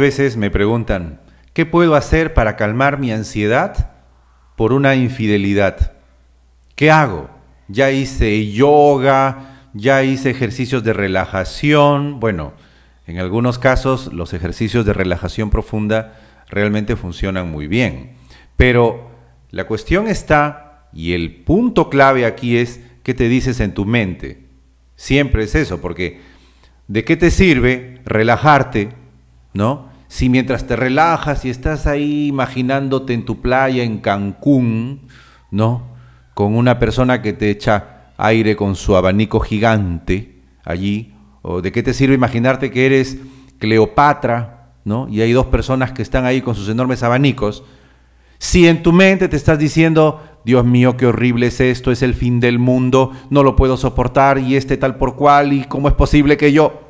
veces me preguntan, ¿qué puedo hacer para calmar mi ansiedad por una infidelidad? ¿Qué hago? Ya hice yoga, ya hice ejercicios de relajación. Bueno, en algunos casos los ejercicios de relajación profunda realmente funcionan muy bien. Pero la cuestión está, y el punto clave aquí es, ¿qué te dices en tu mente? Siempre es eso, porque ¿de qué te sirve relajarte? Si mientras te relajas y estás ahí imaginándote en tu playa en Cancún, ¿no? Con una persona que te echa aire con su abanico gigante allí, o de qué te sirve imaginarte que eres Cleopatra, ¿no? Y hay dos personas que están ahí con sus enormes abanicos. Si en tu mente te estás diciendo, Dios mío, qué horrible es esto, es el fin del mundo, no lo puedo soportar y este tal por cual y cómo es posible que yo...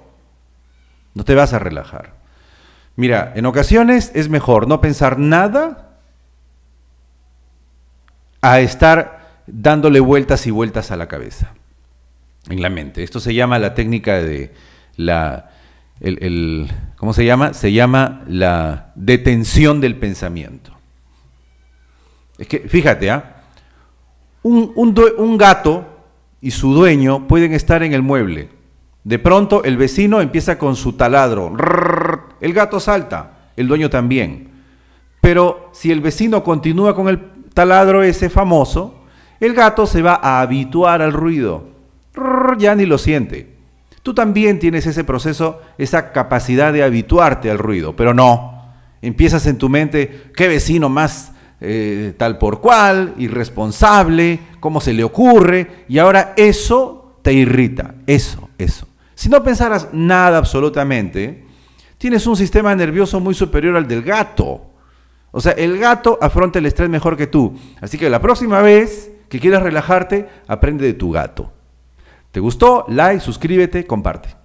No te vas a relajar. Mira, en ocasiones es mejor no pensar nada a estar dándole vueltas y vueltas a la cabeza, en la mente. Esto se llama la técnica de la... ¿Cómo se llama? Se llama la detención del pensamiento. Es que, fíjate, ¿ah? un, un gato y su dueño pueden estar en el mueble. De pronto el vecino empieza con su taladro. El gato salta, el dueño también. Pero si el vecino continúa con el taladro ese famoso, el gato se va a habituar al ruido. Ya ni lo siente. Tú también tienes ese proceso, esa capacidad de habituarte al ruido, pero no. Empiezas en tu mente, qué vecino más eh, tal por cual, irresponsable, cómo se le ocurre, y ahora eso te irrita, eso, eso. Si no pensaras nada absolutamente, tienes un sistema nervioso muy superior al del gato. O sea, el gato afronta el estrés mejor que tú. Así que la próxima vez que quieras relajarte, aprende de tu gato. ¿Te gustó? Like, suscríbete, comparte.